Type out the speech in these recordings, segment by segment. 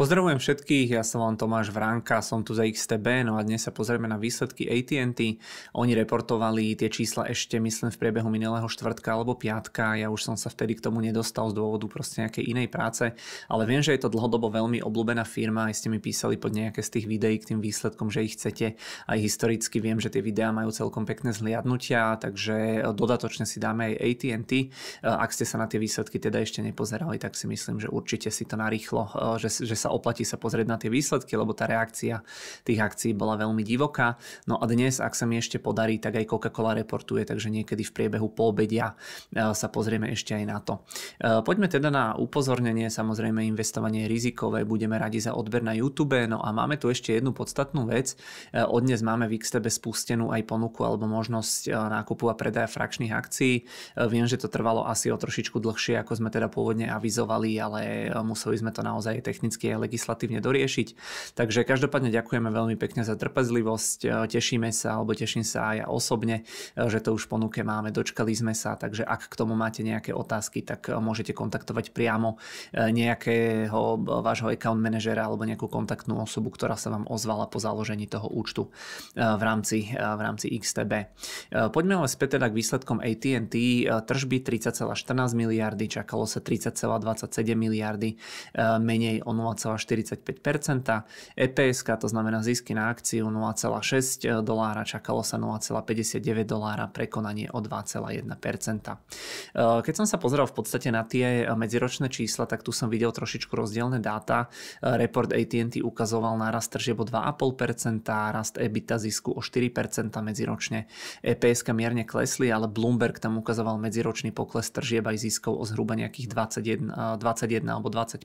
Pozdravujem všetkých, ja som vám Tomáš Vranka, som tu za XTB, no a dnes sa pozrieme na výsledky AT&T. Oni reportovali tie čísla ešte, myslím, v priebehu minulého štvrtka alebo piatka, ja už som sa vtedy k tomu nedostal z dôvodu proste nejakej inej práce, ale viem, že je to dlhodobo veľmi obľúbená firma, aj ste mi písali pod nejaké z tých videí k tým výsledkom, že ich chcete, aj historicky viem, že tie videá majú celkom pekné zliadnutia, takže dodatočne si dáme aj AT&T. Ak ste sa na tie výsledky teda ešte nepozerali, tak si myslím, že určite si to narýchlo, že, že sa oplatí sa pozrieť na tie výsledky, lebo tá reakcia tých akcií bola veľmi divoká. No a dnes, ak sa mi ešte podarí, tak aj Coca-Cola reportuje, takže niekedy v priebehu poobedia e, sa pozrieme ešte aj na to. E, poďme teda na upozornenie, samozrejme investovanie je rizikové, budeme radi za odber na YouTube, no a máme tu ešte jednu podstatnú vec. E, Od dnes máme v XTB spustenú aj ponuku alebo možnosť nákupu a predaja frakčných akcií. Viem, že to trvalo asi o trošičku dlhšie, ako sme teda pôvodne avizovali, ale museli sme to naozaj technicky aj legislatívne doriešiť. Takže každopádne ďakujeme veľmi pekne za trpezlivosť, e, tešíme sa, alebo teším sa aj ja osobne, e, že to už ponuke máme, dočkali sme sa, takže ak k tomu máte nejaké otázky, tak e, môžete kontaktovať priamo nejakého vášho account manažera alebo nejakú kontaktnú osobu, ktorá sa vám ozvala po založení toho účtu v rámci, v rámci XTB. Poďme ale späť teda k výsledkom AT&T. Tržby 30,14 miliardy, čakalo sa 30,27 miliardy, menej o 0,8 0,45%. EPS, to znamená zisky na akciu 0,6 dolára, čakalo sa 0,59 dolára, prekonanie o 2,1%. E, keď som sa pozrel v podstate na tie medziročné čísla, tak tu som videl trošičku rozdielne dáta. E, report AT&T ukazoval nárast tržieb o 2,5%, rast EBITDA zisku o 4% medziročne. EPS mierne klesli, ale Bloomberg tam ukazoval medziročný pokles tržieb aj ziskov o zhruba nejakých 21, 21 alebo 20%. E,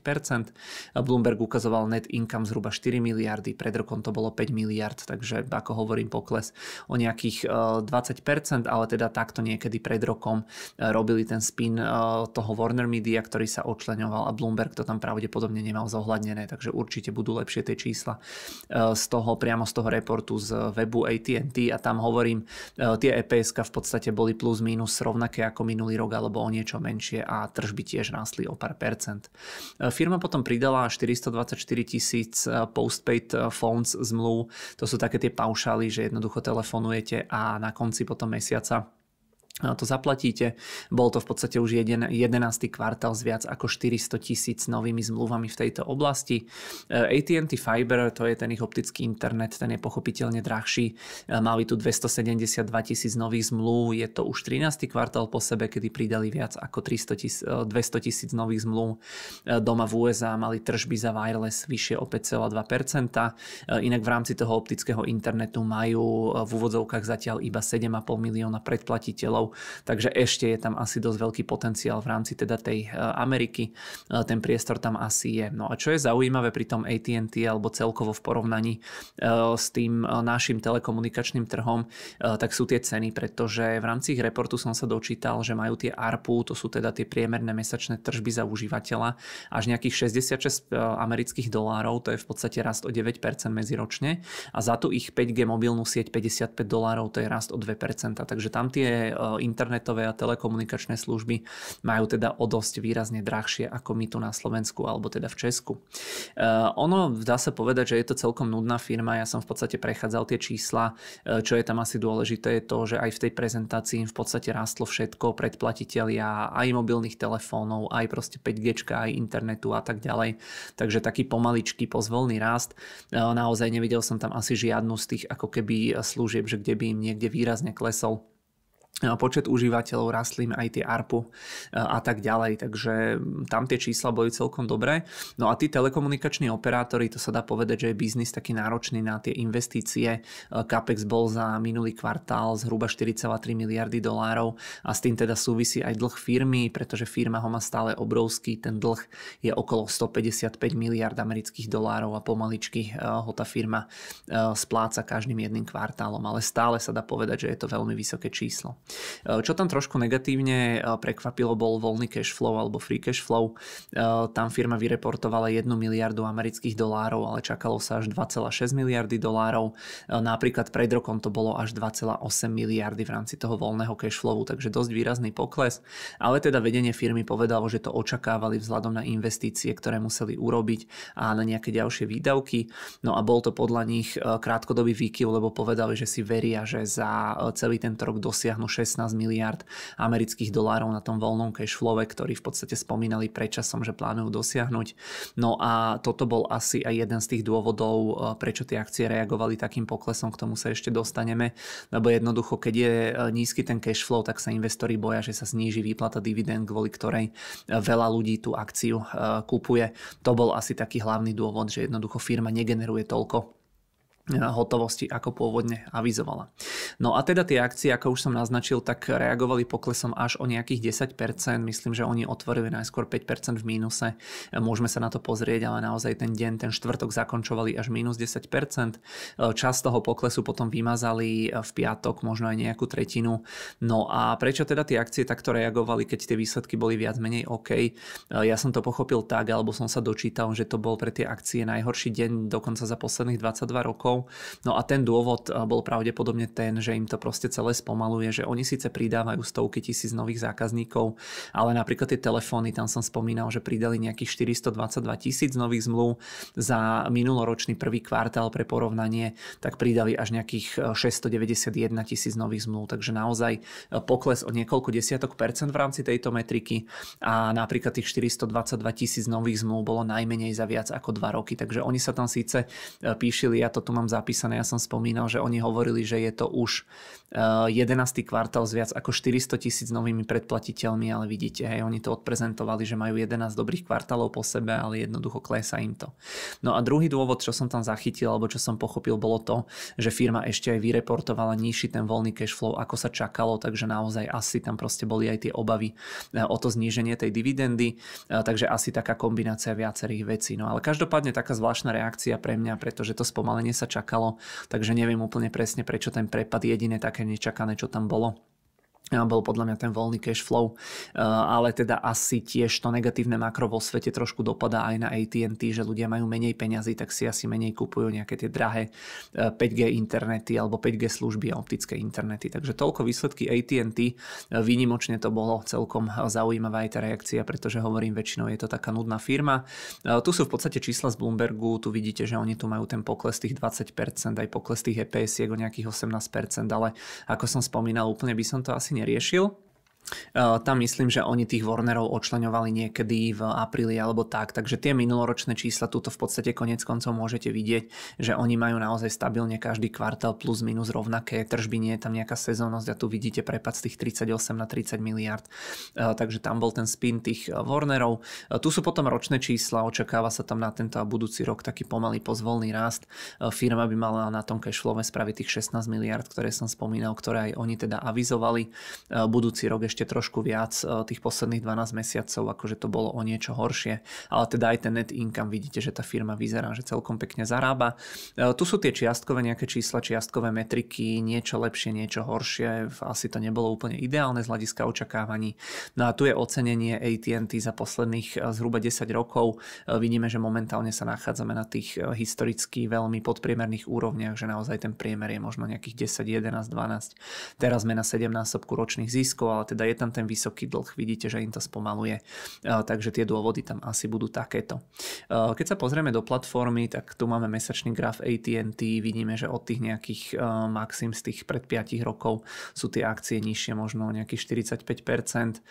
Bloomberg Bloomberg ukazoval net income zhruba 4 miliardy, pred rokom to bolo 5 miliard, takže ako hovorím pokles o nejakých 20%, e, ale teda takto niekedy pred rokom e, robili ten spin e, toho Warner Media, ktorý sa očleňoval a Bloomberg to tam pravdepodobne nemal zohľadnené, takže určite budú lepšie tie čísla z toho, priamo z toho reportu z webu AT&T a tam hovorím, tie eps v podstate boli plus minus rovnaké ako minulý rok alebo o niečo menšie a tržby tiež rástli o pár percent. Firma potom pridala 400 324 tisíc eh, postpaid eh, phones zmluv. To sú také tie paušály, že jednoducho telefonujete a na konci potom mesiaca to zaplatíte. Bol to v podstate už jeden, 11. kvartál s viac ako 400 tisíc novými zmluvami v tejto oblasti. Eh, AT&T Fiber, to je ten ich optický internet, ten je pochopiteľne drahší. Eh, mali tu 272 tisíc nových zmluv, je to už 13. kvartál po sebe, kedy pridali viac ako 300 tis, 200 eh, tisíc nových zmluv. Doma v USA mali tržby za wireless vyššie o 5,2%. Inak v rámci toho optického internetu majú v úvodzovkách zatiaľ iba 7,5 milióna predplatiteľov takže ešte je tam asi dosť veľký potenciál v rámci teda tej e, Ameriky. E, ten priestor tam asi je. No a čo je zaujímavé pri tom AT&T alebo celkovo v porovnaní e, s tým našim telekomunikačným trhom, tak sú tie ceny, pretože v rámci ich reportu som sa dočítal, že majú tie ARPU, to sú teda tie priemerné mesačné tržby za užívateľa, až nejakých 66 amerických dolárov, to je v podstate rast o 9% medziročne a za tú ich 5G mobilnú sieť 55 dolárov, to je rast o 2%, takže tam tie internetové a telekomunikačné služby majú teda o dosť výrazne drahšie ako my tu na Slovensku alebo teda v Česku. Eh, ono dá sa povedať, že je to celkom nudná firma, ja som v podstate prechádzal tie čísla, eh, čo je tam asi dôležité je to, že aj v tej prezentácii im v podstate rastlo všetko, predplatitelia aj mobilných telefónov, aj proste 5G, aj internetu a tak ďalej. Takže taký pomaličký pozvolný rast. Eh, naozaj nevidel som tam asi žiadnu z tých ako keby služieb, že kde by im niekde výrazne klesol počet užívateľov rastlín, aj tie ARPU e, a tak ďalej. Takže tam tie čísla boli celkom dobré. No a tí telekomunikační operátori, to sa dá povedať, že je biznis taký náročný na tie investície. E, CAPEX bol za minulý kvartál zhruba 4,3 miliardy dolárov a s tým teda súvisí aj dlh firmy, pretože firma ho má stále obrovský. Ten dlh je okolo 155 miliard amerických dolárov a pomaličky e, ho tá firma spláca každým jedným kvartálom, ale stále sa dá povedať, že je to veľmi vysoké číslo. Eh, čo tam trošku negatívne eh, prekvapilo bol voľný cash flow alebo free cash flow. Eh, tam firma vyreportovala 1 miliardu amerických dolárov, ale čakalo sa až 2,6 miliardy dolárov. Napríklad pred rokom to bolo až 2,8 miliardy v rámci toho voľného cash flowu, takže dosť výrazný pokles. Ale teda vedenie firmy povedalo, že to očakávali vzhľadom na investície, ktoré museli urobiť a na nejaké ďalšie výdavky. No a bol to podľa nich krátkodobý výkyv, lebo povedali, že si veria, že za celý tento rok dosiahnu 16 miliard amerických dolárov na tom voľnom cash flow, ktorý v podstate spomínali predčasom, že plánujú dosiahnuť. No a toto bol asi aj jeden z tých dôvodov, e, prečo tie akcie reagovali takým poklesom, k tomu sa ešte dostaneme, lebo jednoducho, keď je e, nízky ten cash flow, tak sa investori boja, že sa zníži výplata dividend, kvôli ktorej e, veľa ľudí tú akciu kupuje. To bol asi taký hlavný dôvod, že jednoducho firma negeneruje toľko hotovosti, ako pôvodne avizovala. No a teda tie akcie, ako už som naznačil, tak reagovali poklesom až o nejakých 10%. Myslím, že oni otvorili najskôr 5% v mínuse. Môžeme sa na to pozrieť, ale naozaj ten deň, ten štvrtok zakončovali až minus 10%. Čas toho poklesu potom vymazali v piatok, možno aj nejakú tretinu. No a prečo teda tie akcie takto reagovali, keď tie výsledky boli viac menej OK? Ja som to pochopil tak, alebo som sa dočítal, že to bol pre tie akcie najhorší deň dokonca za posledných 22 rokov rokov. No a ten dôvod eh, bol pravdepodobne ten, že im to proste celé spomaluje, že oni síce pridávajú stovky tisíc nových zákazníkov, ale napríklad tie telefóny, tam som spomínal, že pridali nejakých 422 tisíc nových zmluv za minuloročný prvý kvartál pre porovnanie, tak pridali až nejakých 691 eh, tisíc nových zmluv, takže naozaj eh, pokles o niekoľko desiatok percent v rámci tejto metriky a napríklad tých 422 tisíc nových zmluv bolo najmenej za viac ako 2 roky, takže oni sa tam síce píšili, ja to tu mám mám zapísané, ja som spomínal, že oni hovorili, že je to už 11. Eh, kvartál s viac ako 400 tisíc novými predplatiteľmi, ale vidíte, hej, oni to odprezentovali, že majú 11 dobrých kvartálov po sebe, ale jednoducho klesá im to. No a druhý dôvod, čo som tam zachytil, alebo čo som pochopil, bolo to, že firma ešte aj vyreportovala nižší ten voľný cash flow, ako sa čakalo, takže naozaj asi tam proste boli aj tie obavy eh, o to zníženie tej dividendy, eh, takže asi taká kombinácia viacerých vecí. No ale každopádne taká zvláštna reakcia pre mňa, pretože to spomalenie sa čakalo, takže neviem úplne presne, prečo ten prepad jediné také nečakané, čo tam bolo bol podľa mňa ten voľný cash flow, e, ale teda asi tiež to negatívne makro vo svete trošku dopadá aj na AT&T, že ľudia majú menej peňazí, tak si asi menej kupujú nejaké tie drahé 5G e, internety alebo 5G služby a optické internety. Takže toľko výsledky AT&T. E, výnimočne to bolo celkom zaujímavá aj tá reakcia, pretože hovorím, väčšinou je to taká nudná firma. Tu sú v podstate čísla z Bloombergu, tu vidíte, že oni tu majú ten pokles tých 20%, aj pokles tých eps je o nejakých 18%, ale ako som spomínal, úplne by som to asi neriešil, E, tam myslím, že oni tých Warnerov očleňovali niekedy v apríli alebo tak, takže tie minuloročné čísla túto v podstate konec koncov môžete vidieť, že oni majú naozaj stabilne každý kvartál plus minus rovnaké tržby, nie je tam nejaká sezónnosť a tu vidíte prepad z tých 38 na 30 miliard, e, takže tam bol ten spin tých e, Warnerov. Tu sú potom ročné čísla, očakáva sa tam na tento a budúci rok taký pomalý pozvolný rast. Firma by mala na tom cashflow spraviť tých 16 miliard, ktoré som spomínal, ktoré aj oni teda avizovali. Budúci rok ešte ešte trošku viac e, tých posledných 12 mesiacov, akože to bolo o niečo horšie. Ale teda aj ten net income vidíte, že tá firma vyzerá, že celkom pekne zarába. E, tu sú tie čiastkové nejaké čísla, čiastkové metriky, niečo lepšie, niečo horšie. Asi to nebolo úplne ideálne z hľadiska očakávaní. No a tu je ocenenie AT&T za posledných e, zhruba 10 rokov. Vidíme, že momentálne sa nachádzame na tých historicky veľmi podpriemerných úrovniach, že naozaj ten priemer je možno nejakých 10, 11, 12. Teraz sme na 7 násobku ročných získov, ale teda je tam ten vysoký dlh, vidíte, že im to spomaluje. E, takže tie dôvody tam asi budú takéto. E, keď sa pozrieme do platformy, tak tu máme mesačný graf AT&T, vidíme, že od tých nejakých e, maxim z tých pred 5 rokov sú tie akcie nižšie, možno nejakých 45%.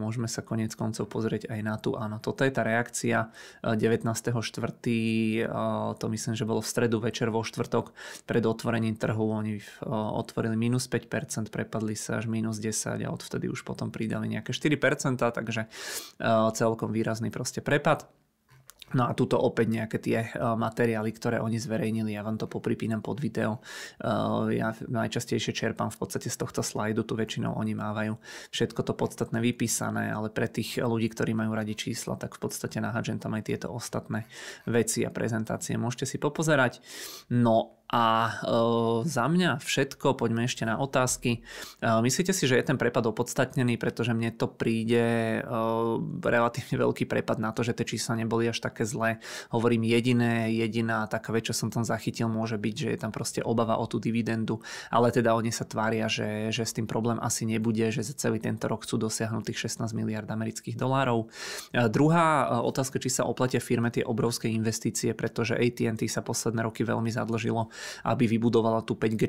Môžeme sa konec koncov pozrieť aj na tú, áno, toto je tá reakcia 19.4. To myslím, že bolo v stredu večer vo štvrtok pred otvorením trhu. Oni otvorili minus 5%, prepadli sa až minus 10 a od odvtedy už potom pridali nejaké 4%, takže eh, celkom výrazný proste prepad. No a tuto opäť nejaké tie eh, materiály, ktoré oni zverejnili, ja vám to popripínam pod video. Eh, ja najčastejšie čerpám v podstate z tohto slajdu, tu väčšinou oni mávajú všetko to podstatné vypísané, ale pre tých ľudí, ktorí majú radi čísla, tak v podstate nahádžem tam aj tieto ostatné veci a prezentácie. Môžete si popozerať. No a e, za mňa všetko, poďme ešte na otázky. E, myslíte si, že je ten prepad opodstatnený, pretože mne to príde e, relatívne veľký prepad na to, že tie čísla neboli až také zlé. Hovorím jediné, jediná taká vec, čo som tam zachytil, môže byť, že je tam proste obava o tú dividendu, ale teda oni sa tvária, že, že s tým problém asi nebude, že za celý tento rok chcú dosiahnuť tých 16 miliard amerických dolárov. Druhá otázka, či sa oplatia firme tie obrovské investície, pretože AT&T sa posledné roky veľmi zadlžilo aby vybudovala tú 5G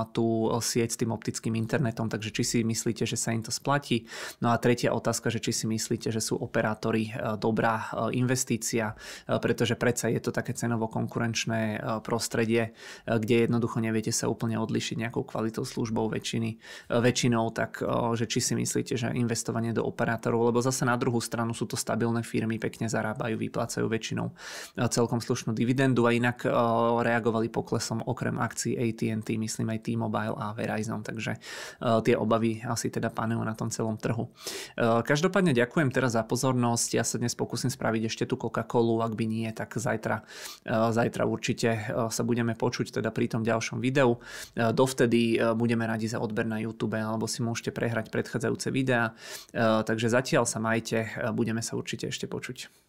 a tú eh, sieť s tým optickým internetom. Takže či si myslíte, že sa im to splatí? No a tretia otázka, že či si myslíte, že sú operátori eh, dobrá eh, investícia, pretože predsa je to také cenovo konkurenčné prostredie, kde jednoducho neviete sa úplne odlišiť nejakou kvalitou službou väčšiny, väčšinou, tak že či si myslíte, že investovanie do operátorov, lebo zase na druhú stranu sú to stabilné firmy, pekne zarábajú, vyplácajú väčšinou celkom slušnú dividendu a inak reagovali poklesom som okrem akcií AT&T, myslím aj T-Mobile a Verizon, takže e, tie obavy asi teda panujú na tom celom trhu. E, každopádne ďakujem teraz za pozornosť, ja sa dnes pokúsim spraviť ešte tú Coca-Colu, ak by nie, tak zajtra, e, zajtra určite sa budeme počuť teda pri tom ďalšom videu. Dovtedy budeme radi za odber na YouTube alebo si môžete prehrať predchádzajúce videá. Takže zatiaľ sa majte, budeme sa určite ešte počuť.